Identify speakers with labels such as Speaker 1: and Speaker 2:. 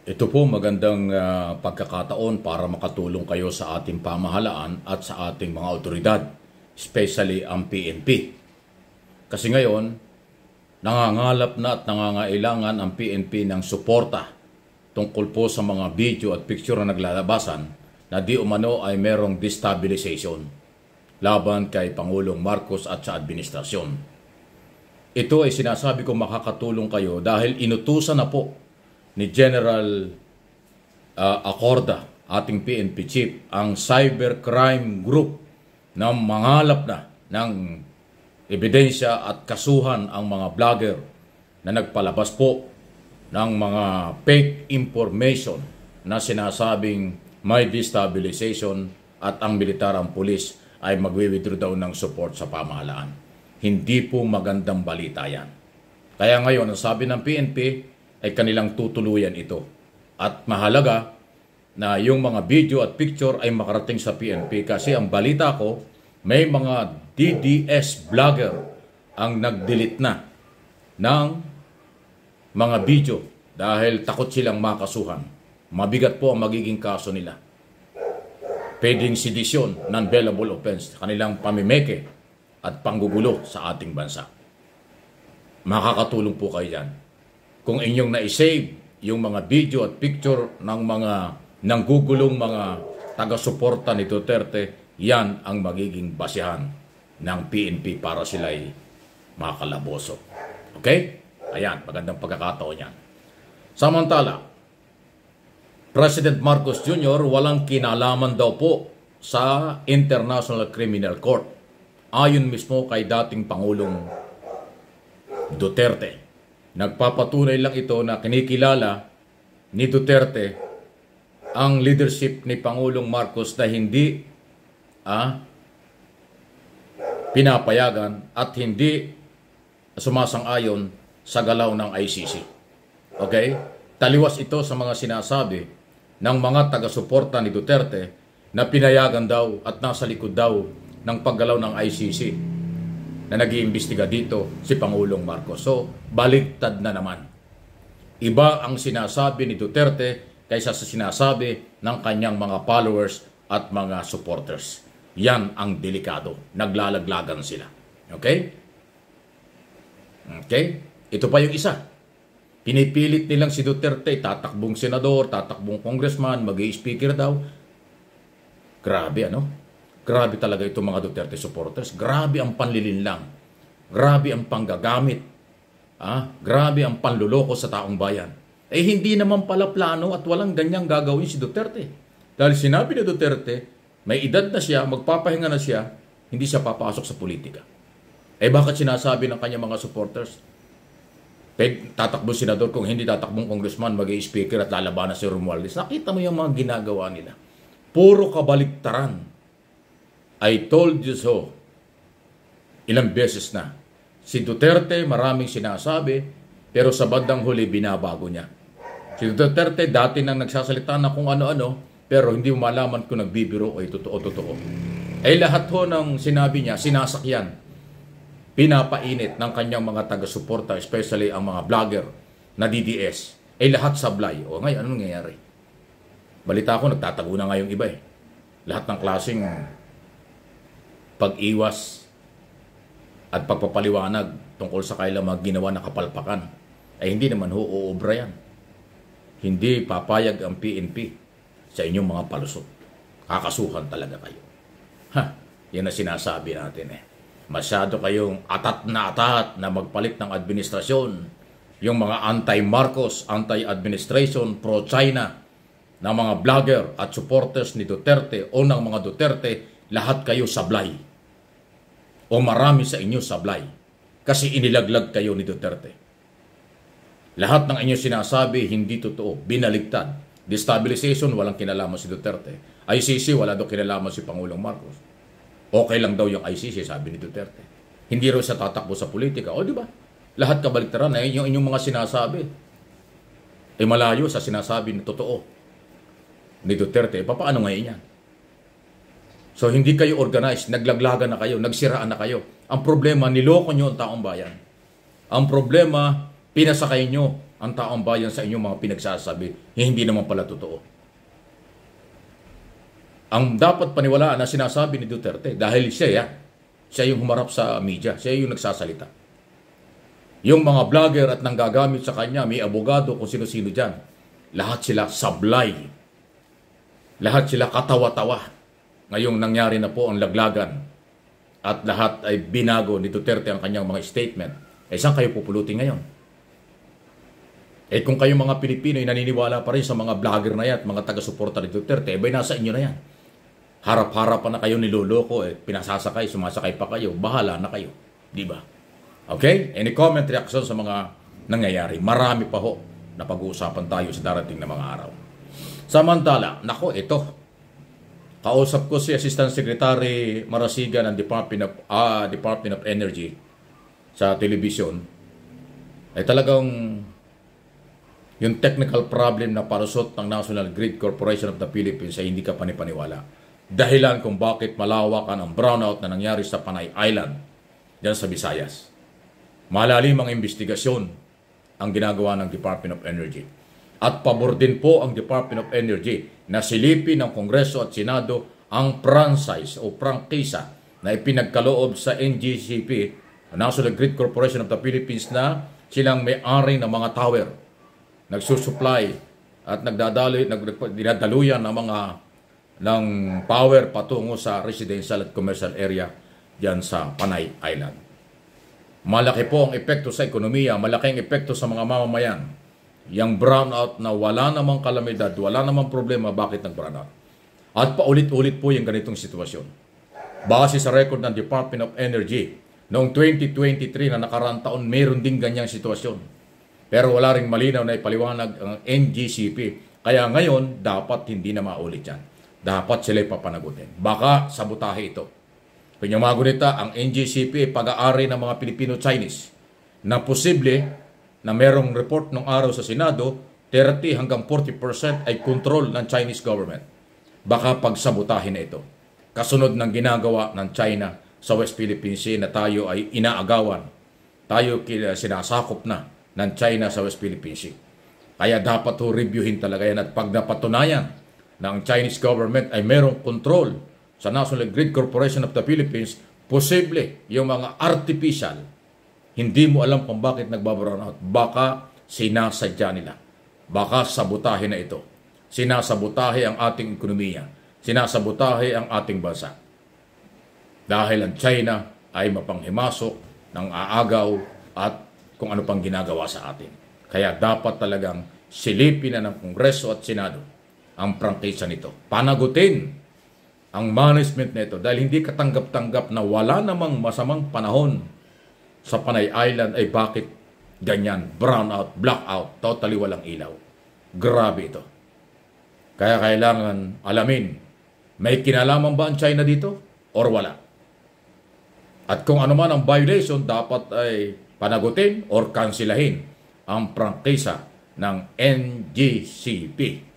Speaker 1: Ito po magandang uh, pagkakataon para makatulong kayo sa ating pamahalaan at sa ating mga otoridad, especially ang PNP. Kasi ngayon, nangangalap na at nangangailangan ang PNP ng suporta tungkol po sa mga video at picture na naglalabasan na di umano ay merong destabilization laban kay Pangulong Marcos at sa administrasyon. Ito ay sinasabi ko makakatulong kayo dahil inutusan na po ni General uh, Acorda, ating PNP chief, ang cybercrime group na mangalap na ng ebidensya at kasuhan ang mga vlogger na nagpalabas po ng mga fake information na sinasabing may destabilization at ang militar ang pulis ay magwi-withdraw daw ng support sa pamahalaan. Hindi po magandang balita yan. Kaya ngayon, ang sabi ng PNP, ay kanilang tutuluyan ito. At mahalaga na yung mga video at picture ay makarating sa PNP kasi ang balita ko may mga DDS blogger ang nag-delete na ng mga video dahil takot silang makasuhan. Mabigat po ang magiging kaso nila. Pwedeng sedisyon, non-bailable offense, kanilang pamimeke at panggugulo sa ating bansa. Makakatulong po kayo yan kung inyong naisave yung mga video at picture ng mga nanggugulong mga taga-suporta ni Duterte, yan ang magiging basihan ng PNP para sila'y makalaboso. Okay? Ayan, magandang pagkakataon yan. Samantala, President Marcos Jr. walang kinalaman daw po sa International Criminal Court. Ayon mismo kay dating Pangulong Duterte. Nagpapatunay lang ito na kinikilala ni Duterte ang leadership ni Pangulong Marcos na hindi ah, pinapayagan at hindi sumasang-ayon sa galaw ng ICC. Okay? Taliwas ito sa mga sinasabi ng mga taga-suporta ni Duterte na pinayagan daw at nasa likod daw ng paggalaw ng ICC na nag-iimbestiga dito si Pangulong Marcos. So, baliktad na naman. Iba ang sinasabi ni Duterte kaysa sa sinasabi ng kanyang mga followers at mga supporters. Yan ang delikado. Naglalaglagan sila. Okay? Okay? Ito pa yung isa. Pinipilit nilang si Duterte, tatakbong senador, tatakbong congressman, mag speaker daw. Grabe ano? Grabe talaga itong mga Duterte supporters. Grabe ang panlilinlang. Grabe ang panggagamit. Ah, grabe ang panluloko sa taong bayan. Eh hindi naman pala plano at walang ganyang gagawin si Duterte. Dahil sinabi ni Duterte, may edad na siya, magpapahinga na siya, hindi siya papasok sa politika. Eh bakit sinasabi ng kanya mga supporters? Peg, tatakbo senador kung hindi tatakbong congressman, mag speaker at lalabanan si Romualdez. Nakita mo yung mga ginagawa nila. Puro kabaligtaran I told you so. Ilang beses na. Si Duterte maraming sinasabi, pero sa bandang huli binabago niya. Si Duterte dati nang nagsasalita na kung ano-ano, pero hindi mo malaman kung nagbibiro o totoo-totoo. Ay eh, lahat ho ng sinabi niya, sinasakyan. Pinapainit ng kanyang mga taga-suporta, especially ang mga vlogger na DDS. Ay eh, lahat sablay. O ngayon, anong nangyayari? Balita ko, nagtatago na ngayong iba eh. Lahat ng klaseng pag-iwas at pagpapaliwanag tungkol sa kaila mga ginawa na kapalpakan ay hindi naman ho yan. Hindi papayag ang PNP sa inyong mga palusot. Kakasuhan talaga kayo. Ha, yan ang sinasabi natin eh. Masyado kayong atat na atat na magpalit ng administrasyon. Yung mga anti-Marcos, anti-administration, pro-China na mga vlogger at supporters ni Duterte o ng mga Duterte, lahat kayo sablay o marami sa inyo sablay kasi inilaglag kayo ni Duterte. Lahat ng inyo sinasabi hindi totoo, binaligtad. Destabilization, walang kinalaman si Duterte. ICC, wala daw kinalaman si Pangulong Marcos. Okay lang daw yung ICC, sabi ni Duterte. Hindi raw sa tatakbo sa politika. O di ba? Lahat kabaliktaran na eh, yung inyong mga sinasabi. Ay eh, malayo sa sinasabi na totoo ni Duterte. E, eh, paano ngayon yan? So hindi kayo organized, naglaglaga na kayo, nagsiraan na kayo. Ang problema, niloko nyo ang taong bayan. Ang problema, pinasakay nyo ang taong bayan sa inyong mga pinagsasabi. Eh, hindi naman pala totoo. Ang dapat paniwalaan na sinasabi ni Duterte, dahil siya, ya, ah, siya yung humarap sa media, siya yung nagsasalita. Yung mga vlogger at nanggagamit sa kanya, may abogado kung sino-sino dyan, lahat sila sablay. Lahat sila katawa-tawa Ngayong nangyari na po ang laglagan at lahat ay binago ni Duterte ang kanyang mga statement, eh saan kayo pupulutin ngayon? Eh kung kayo mga Pilipino ay naniniwala pa rin sa mga vlogger na yan at mga taga-suporta ni Duterte, eh ba'y nasa inyo na yan? Harap-harap pa na kayo niloloko, eh, pinasasakay, sumasakay pa kayo, bahala na kayo. Di ba? Okay? Any comment, reaction sa mga nangyayari? Marami pa ho na pag-uusapan tayo sa darating na mga araw. Samantala, nako ito, Kausap ko si Assistant Secretary Marasiga ng Department of, ah, Department of Energy sa television. Ay talagang yung technical problem na parusot ng National Grid Corporation of the Philippines ay hindi ka panipaniwala. Dahilan kung bakit malawakan ang brownout na nangyari sa Panay Island, dyan sa Visayas. Malalim ang investigasyon ang ginagawa ng Department of Energy at pabor din po ang Department of Energy na silipin ng Kongreso at Senado ang franchise o prangkisa na ipinagkaloob sa NGCP, National Grid Corporation of the Philippines na silang may-ari ng mga tower. Nagsusupply at nagdadaloy, nagdadaluyan ng mga ng power patungo sa residential at commercial area diyan sa Panay Island. Malaki po ang epekto sa ekonomiya, malaking epekto sa mga mamamayan Yang out na wala namang kalamidad, wala namang problema, bakit nag out? At paulit-ulit po yung ganitong sitwasyon. Base sa record ng Department of Energy, noong 2023 na nakarang taon, meron din ganyang sitwasyon. Pero wala rin malinaw na ipaliwanag ang NGCP. Kaya ngayon, dapat hindi na maulit yan. Dapat sila papanagutin. Baka sabotahe ito. Pinamago nita ang NGCP pag-aari ng mga Pilipino-Chinese na posible na merong report nung araw sa Senado, 30 hanggang 40% ay control ng Chinese government. Baka pagsabotahin na ito. Kasunod ng ginagawa ng China sa West Philippine Sea na tayo ay inaagawan. Tayo sinasakop na ng China sa West Philippine Sea. Kaya dapat ho reviewin talaga yan at pag napatunayan na ang Chinese government ay merong control sa National Grid Corporation of the Philippines, posible yung mga artificial hindi mo alam kung bakit nagbabrown out. Baka sinasadya nila. Baka sabotahe na ito. Sinasabutahe ang ating ekonomiya. Sinasabutahe ang ating bansa. Dahil ang China ay mapanghimasok ng aagaw at kung ano pang ginagawa sa atin. Kaya dapat talagang silipin na ng Kongreso at Senado ang prangkisa nito. Panagutin ang management nito dahil hindi katanggap-tanggap na wala namang masamang panahon sa Panay Island ay bakit ganyan, brownout, blackout, totally walang ilaw. Grabe ito. Kaya kailangan alamin, may kinalaman ba ang China dito or wala? At kung ano man ang violation, dapat ay panagutin or kansilahin ang prangkisa ng NGCP.